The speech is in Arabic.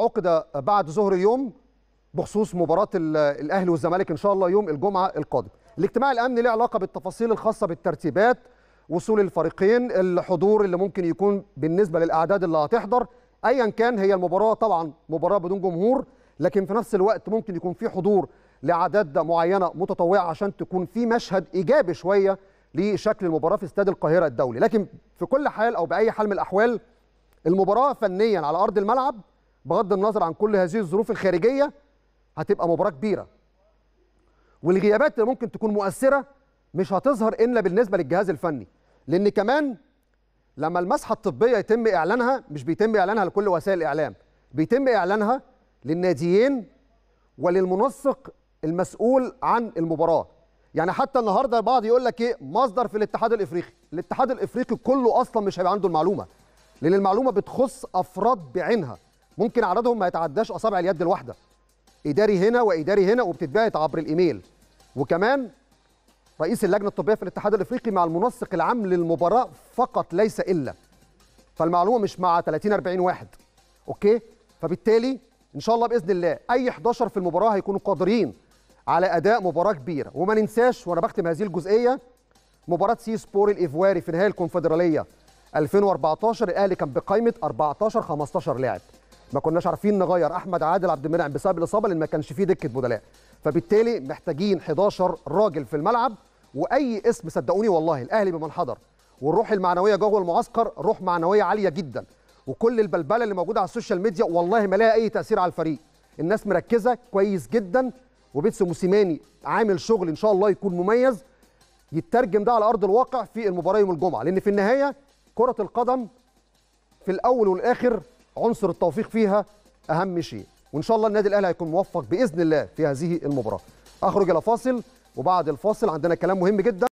عقد بعد ظهر اليوم بخصوص مباراه الاهلي والزمالك ان شاء الله يوم الجمعه القادم الاجتماع الامني له علاقه بالتفاصيل الخاصه بالترتيبات وصول الفريقين الحضور اللي ممكن يكون بالنسبه للاعداد اللي هتحضر ايا كان هي المباراه طبعا مباراه بدون جمهور لكن في نفس الوقت ممكن يكون في حضور لاعداد معينه متطوعه عشان تكون في مشهد ايجابي شويه لشكل المباراه في استاد القاهره الدولي لكن في كل حال او باي حال من الاحوال المباراه فنيا على ارض الملعب بغض النظر عن كل هذه الظروف الخارجيه هتبقى مباراه كبيره والغيابات اللي ممكن تكون مؤثره مش هتظهر الا بالنسبه للجهاز الفني لان كمان لما المسحه الطبيه يتم اعلانها مش بيتم اعلانها لكل وسائل الاعلام بيتم اعلانها للناديين وللمنسق المسؤول عن المباراه يعني حتى النهارده البعض يقول لك ايه مصدر في الاتحاد الافريقي الاتحاد الافريقي كله اصلا مش هيبقى عنده المعلومه لان المعلومه بتخص افراد بعينها ممكن عددهم ما يتعداش اصابع اليد الواحده اداري هنا واداري هنا وبتتبعت عبر الايميل وكمان رئيس اللجنه الطبيه في الاتحاد الافريقي مع المنسق العام للمباراه فقط ليس الا فالمعلومه مش مع 30 40 واحد اوكي فبالتالي ان شاء الله باذن الله اي 11 في المباراه هيكونوا قادرين على اداء مباراه كبيره وما ننساش وانا بختم هذه الجزئيه مباراه سي سبور الايفواري في نهائي الكونفدراليه 2014 الاهلي كان بقائمه 14 15 لاعب ما كناش عارفين نغير احمد عادل عبد المنعم بسبب الاصابه لان ما كانش فيه دكه بدلاء فبالتالي محتاجين 11 راجل في الملعب واي اسم صدقوني والله الاهلي بمن حضر والروح المعنويه جوه المعسكر روح معنويه عاليه جدا وكل البلبله اللي موجوده على السوشيال ميديا والله ما لها اي تاثير على الفريق الناس مركزه كويس جدا وبيتسو موسيماني عامل شغل ان شاء الله يكون مميز يترجم ده على ارض الواقع في المباراه يوم الجمعه لان في النهايه كره القدم في الاول والاخر عنصر التوفيق فيها اهم شيء وان شاء الله النادي الاهلي هيكون موفق باذن الله في هذه المباراه اخرج الى فاصل وبعد الفاصل عندنا كلام مهم جدا